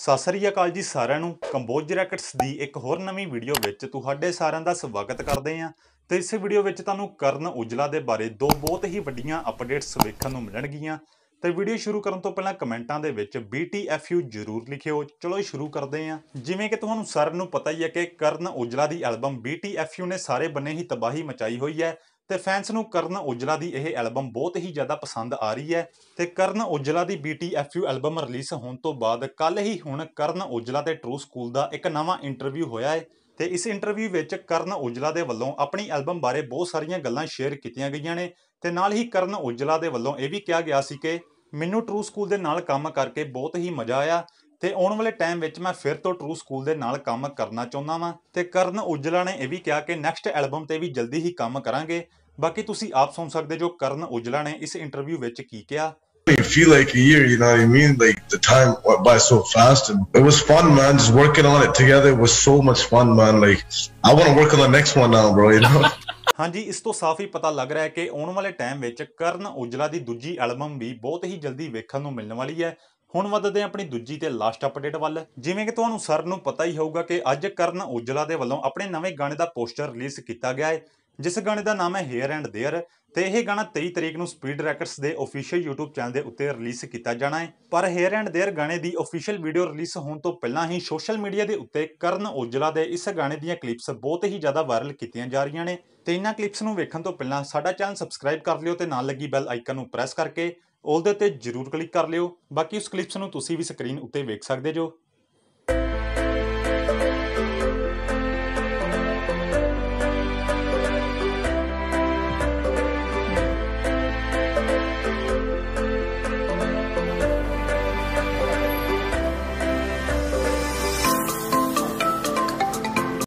ਸਤਿ ਸ੍ਰੀ ਅਕਾਲ ਜੀ ਸਾਰਿਆਂ ਨੂੰ ਕੰਬੋਜ ਰੈਕਟਸ ਦੀ ਇੱਕ ਹੋਰ ਨਵੀਂ ਵੀਡੀਓ ਵਿੱਚ ਤੁਹਾਡੇ ਸਾਰਿਆਂ ਦਾ ਸਵਾਗਤ ਕਰਦੇ ਹਾਂ ਤੇ ਇਸ ਵੀਡੀਓ ਵਿੱਚ ਤੁਹਾਨੂੰ ਕਰਨ ਉਜਲਾ ਦੇ ਬਾਰੇ ਦੋ ਬਹੁਤ ਹੀ ਵੱਡੀਆਂ ਅਪਡੇਟਸ ਵੇਖਣ ਨੂੰ ਮਿਲਣਗੀਆਂ ਤੇ ਵੀਡੀਓ ਸ਼ੁਰੂ ਕਰਨ ਤੋਂ ਪਹਿਲਾਂ ਕਮੈਂਟਾਂ ਦੇ ਵਿੱਚ BTFU ਜ਼ਰੂਰ ਲਿਖਿਓ ਚਲੋ ਸ਼ੁਰੂ ਕਰਦੇ ਹਾਂ ਜਿਵੇਂ ਕਿ ਤੁਹਾਨੂੰ ਸਾਰਿਆਂ ਨੂੰ ਪਤਾ ਹੀ ਹੈ ਕਿ ਕਰਨ ਉਜਲਾ ਦੀ ਐਲਬਮ BTFU ਨੇ ਸਾਰੇ ਬੰਨੇ ਹੀ ਤਬਾਹੀ ਮਚਾਈ ਹੋਈ ਹੈ ਤੇ ਫੈਨਸ ਨੂੰ ਕਰਨ ਔਜਲਾ ਦੀ ਇਹ ਐਲਬਮ ਬਹੁਤ ਹੀ ਜ਼ਿਆਦਾ ਪਸੰਦ ਆ ਰਹੀ ਹੈ ਤੇ ਕਰਨ ਔਜਲਾ ਦੀ BTFU ਐਲਬਮ ਰਿਲੀਜ਼ ਹੋਣ ਤੋਂ ਬਾਅਦ ਕੱਲ ਹੀ ਹੁਣ ਕਰਨ ਔਜਲਾ ਤੇ ਟਰੂ ਸਕੂਲ ਦਾ ਇੱਕ ਨਵਾਂ ਇੰਟਰਵਿਊ ਹੋਇਆ ਹੈ ਤੇ ਇਸ ਇੰਟਰਵਿਊ ਵਿੱਚ ਕਰਨ ਔਜਲਾ ਦੇ ਵੱਲੋਂ ਆਪਣੀ ਐਲਬਮ ਬਾਰੇ ਬਹੁਤ ਸਾਰੀਆਂ ਗੱਲਾਂ ਸ਼ੇਅਰ ਕੀਤੀਆਂ ਗਈਆਂ ਨੇ ਤੇ ਨਾਲ ਹੀ ਕਰਨ ਔਜਲਾ ਦੇ ਵੱਲੋਂ ਇਹ ਵੀ ਕਿਹਾ ਗਿਆ ਸੀ ਕਿ ਮੈਨੂੰ ਟਰੂ ਸਕੂਲ ਦੇ ਨਾਲ ਕੰਮ ਕਰਕੇ ਬਹੁਤ ਹੀ ਮਜ਼ਾ ਆਇਆ ਤੇ ਆਉਣ ਵਾਲੇ ਟਾਈਮ ਵਿੱਚ ਮੈਂ ਫਿਰ ਤੋਂ ਟਰੂ ਸਕੂਲ ਦੇ ਨਾਲ ਕੰਮ ਕਰਨਾ ਚਾਹੁੰਦਾ ਵਾਂ ਤੇ ਕਰਨ ਉਜਲਾ ਨੇ ਇਹ ਵੀ ਕਿਹਾ ਕਿ ਨੈਕਸਟ ਐਲਬਮ ਤੇ ਵੀ ਜਲਦੀ ਹੀ ਕੰਮ ਕਰਾਂਗੇ ਬਾਕੀ ਤੁਸੀਂ ਆਪ ਸੁਣ ਸਕਦੇ ਜੋ ਕਰਨ ਉਜਲਾ ਨੇ ਇਸ ਇੰਟਰਵਿਊ ਵਿੱਚ ਕੀ ਕਿਹਾ It feel like a year, you know what I mean? Like the time went by so fast, and it was fun, man. Just working on it together was so much fun, man. Like I want to work on the next one now, bro. You know. ਹਾਂਜੀ ਇਸ ਤੋਂ ਸਾਫ਼ ਹੀ ਪਤਾ ਲੱਗ ਰਿਹਾ ਹੈ ਕਿ ਆਉਣ ਵਾਲੇ ਟਾਈਮ ਵਿੱਚ ਕਰਨ ਔਜਲਾ ਦੀ ਦੂਜੀ ਐਲਬਮ ਵੀ ਬਹੁਤ ਹੀ ਜਲਦੀ ਵੇਖਣ ਨੂੰ ਮਿਲਣ ਵਾਲੀ ਹੈ ਹੁਣ ਵੱਧਦੇ ਹਾਂ ਆਪਣੀ ਦੂਜੀ ਤੇ ਲਾਸਟ ਅਪਡੇਟ ਵੱਲ ਜਿਵੇਂ ਕਿ ਤੁਹਾਨੂੰ ਸਰ ਨੂੰ ਪਤਾ ਹੀ ਹੋਊਗਾ ਕਿ ਅੱਜ ਕਰਨ ਔਜਲਾ ਦੇ ਵੱਲੋਂ ਆਪਣੇ ਨਵੇਂ ਗਾਣੇ ਦਾ ਪੋਸਟਰ ਰਿਲੀਜ਼ ਕੀਤਾ ਗਿਆ ਹੈ ਜਿਸ ਗਾਣੇ ਦਾ ਨਾਮ ਹੈ ਹੇਅਰ ਐਂਡ ਦੇਅਰ ਤੇ ਇਹ ਗਾਣਾ 23 ਤਰੀਕ ਨੂੰ ਸਪੀਡ ਰੈਕਰਸ ਦੇ ਅਫੀਸ਼ੀਅਲ YouTube ਚੈਨਲ ਦੇ ਉੱਤੇ ਰਿਲੀਜ਼ ਕੀਤਾ ਜਾਣਾ ਹੈ ਪਰ ਹੇਅਰ ਐਂਡ ਦੇਅਰ ਗਾਣੇ ਦੀ ਅਫੀਸ਼ੀਅਲ ਵੀਡੀਓ ਰਿਲੀਜ਼ ਹੋਣ ਤੋਂ ਪਹਿਲਾਂ ਹੀ ਸੋਸ਼ਲ ਮੀਡੀਆ ਦੇ ਉੱਤੇ ਕਰਨ ਔਜਲਾ ਦੇ ਇਸ ਗਾਣੇ ਦੀਆਂ ਕਲਿੱਪਸ ਬਹੁਤ ਹੀ ਜ਼ਿਆਦਾ ਵਾਇਰਲ ਕੀਤੀਆਂ ਜਾ ਰਹੀਆਂ ਨੇ ਤੇ ਇਹਨਾਂ ਕਲਿੱਪਸ ਨੂੰ ਵੇਖਣ ਤੋਂ ਪਹਿਲਾਂ ਸਾਡਾ ਚੈਨਲ ਸਬਸਕ੍ਰਾਈਬ ਕਰ ਲਿਓ ਤੇ ਨਾਲ ਲੱਗੀ ਬੈਲ ਆਈਕਨ ਨੂੰ ਪ੍ਰੈਸ ਕਰਕੇ ਉਹਦੇ ਤੇ ਜਰੂਰ ਕਲਿੱਕ ਕਰ ਲਿਓ ਬਾਕੀ ਉਸ ਕਲਿੱਪਸ ਨੂੰ ਤੁਸੀਂ ਵੀ ਸਕਰੀਨ ਉੱਤੇ ਵੇਖ ਸਕਦੇ ਜੋ